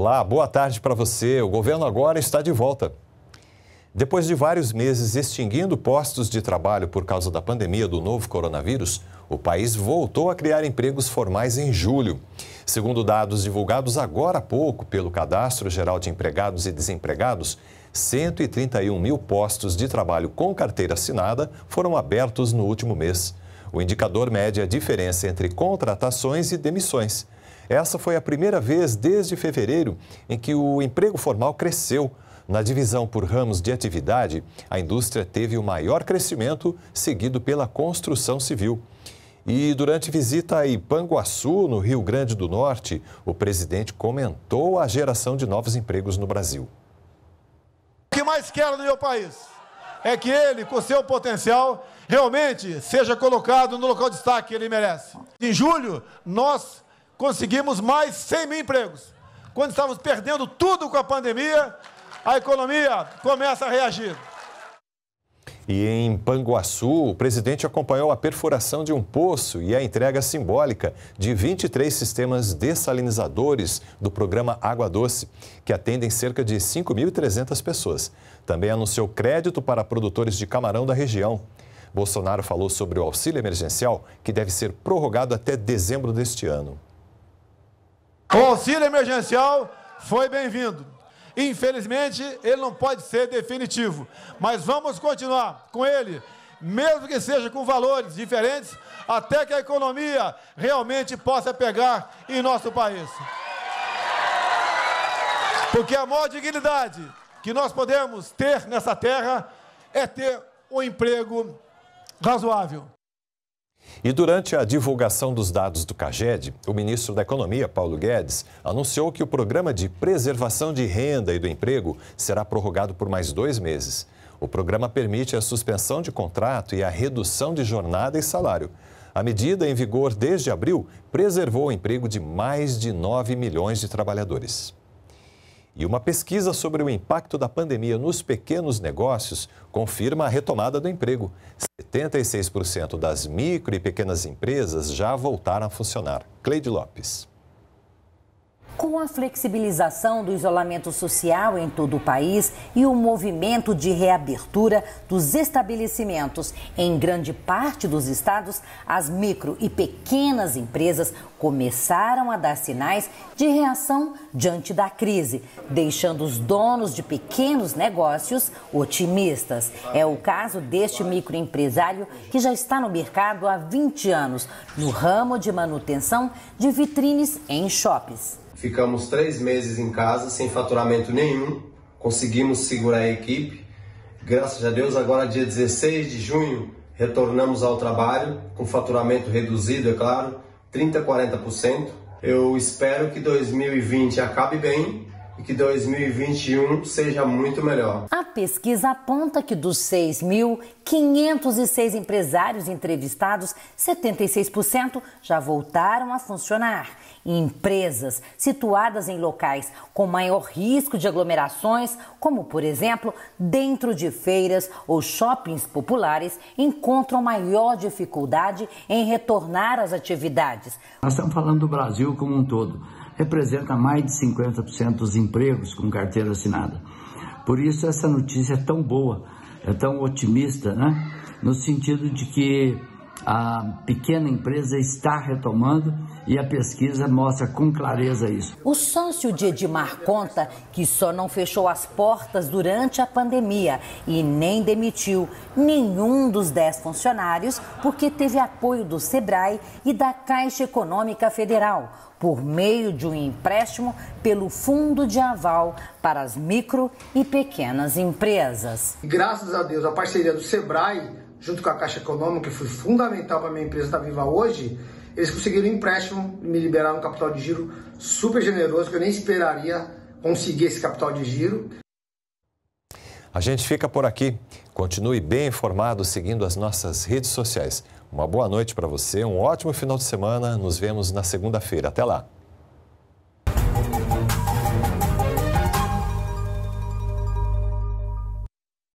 Olá, boa tarde para você. O governo agora está de volta. Depois de vários meses extinguindo postos de trabalho por causa da pandemia do novo coronavírus, o país voltou a criar empregos formais em julho. Segundo dados divulgados agora há pouco pelo Cadastro Geral de Empregados e Desempregados, 131 mil postos de trabalho com carteira assinada foram abertos no último mês. O indicador mede a diferença entre contratações e demissões. Essa foi a primeira vez desde fevereiro em que o emprego formal cresceu. Na divisão por ramos de atividade, a indústria teve o maior crescimento, seguido pela construção civil. E durante visita a Ipanguaçu, no Rio Grande do Norte, o presidente comentou a geração de novos empregos no Brasil. O que mais quero no meu país é que ele, com seu potencial, realmente seja colocado no local de destaque que ele merece. Em julho, nós conseguimos mais 100 mil empregos. Quando estávamos perdendo tudo com a pandemia, a economia começa a reagir. E em Panguaçu, o presidente acompanhou a perfuração de um poço e a entrega simbólica de 23 sistemas dessalinizadores do programa Água Doce, que atendem cerca de 5.300 pessoas. Também anunciou crédito para produtores de camarão da região. Bolsonaro falou sobre o auxílio emergencial, que deve ser prorrogado até dezembro deste ano. O auxílio emergencial foi bem-vindo. Infelizmente, ele não pode ser definitivo, mas vamos continuar com ele, mesmo que seja com valores diferentes, até que a economia realmente possa pegar em nosso país. Porque a maior dignidade que nós podemos ter nessa terra é ter um emprego razoável. E durante a divulgação dos dados do CAGED, o ministro da Economia, Paulo Guedes, anunciou que o programa de preservação de renda e do emprego será prorrogado por mais dois meses. O programa permite a suspensão de contrato e a redução de jornada e salário. A medida, em vigor desde abril, preservou o emprego de mais de 9 milhões de trabalhadores. E uma pesquisa sobre o impacto da pandemia nos pequenos negócios confirma a retomada do emprego. 76% das micro e pequenas empresas já voltaram a funcionar. Cleide Lopes com a flexibilização do isolamento social em todo o país e o movimento de reabertura dos estabelecimentos, em grande parte dos estados, as micro e pequenas empresas começaram a dar sinais de reação diante da crise, deixando os donos de pequenos negócios otimistas. É o caso deste microempresário que já está no mercado há 20 anos, no ramo de manutenção de vitrines em shoppes ficamos três meses em casa sem faturamento nenhum, conseguimos segurar a equipe. Graças a Deus, agora dia 16 de junho, retornamos ao trabalho, com faturamento reduzido, é claro, 30%, 40%. Eu espero que 2020 acabe bem e que 2021 seja muito melhor. A pesquisa aponta que dos 6.506 empresários entrevistados, 76% já voltaram a funcionar. E empresas situadas em locais com maior risco de aglomerações, como por exemplo dentro de feiras ou shoppings populares, encontram maior dificuldade em retornar às atividades. Nós estamos falando do Brasil como um todo representa mais de 50% dos empregos com carteira assinada. Por isso essa notícia é tão boa, é tão otimista, né? No sentido de que a pequena empresa está retomando e a pesquisa mostra com clareza isso. O sócio de Edmar conta que só não fechou as portas durante a pandemia e nem demitiu nenhum dos dez funcionários porque teve apoio do Sebrae e da Caixa Econômica Federal por meio de um empréstimo pelo Fundo de Aval para as micro e pequenas empresas. Graças a Deus, a parceria do Sebrae junto com a Caixa Econômica, que foi fundamental para a minha empresa estar tá viva hoje, eles conseguiram um empréstimo, me liberaram um capital de giro super generoso, que eu nem esperaria conseguir esse capital de giro. A gente fica por aqui. Continue bem informado seguindo as nossas redes sociais. Uma boa noite para você, um ótimo final de semana. Nos vemos na segunda-feira. Até lá!